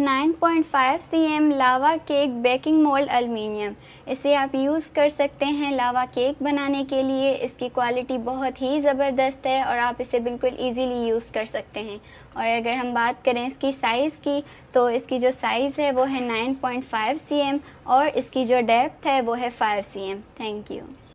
9.5 cm lava cake baking mould aluminium इसे आप use कर सकते हैं लावा केक बनाने के लिए इसकी क्वालिटी बहुत ही ज़बरदस्त है और आप इसे बिल्कुल इजीली यूज़ कर सकते हैं और अगर हम बात करें इसकी साइज़ की तो इसकी जो साइज़ है वो है 9.5 cm और इसकी जो डेप्थ है वो है 5 cm थैंक यू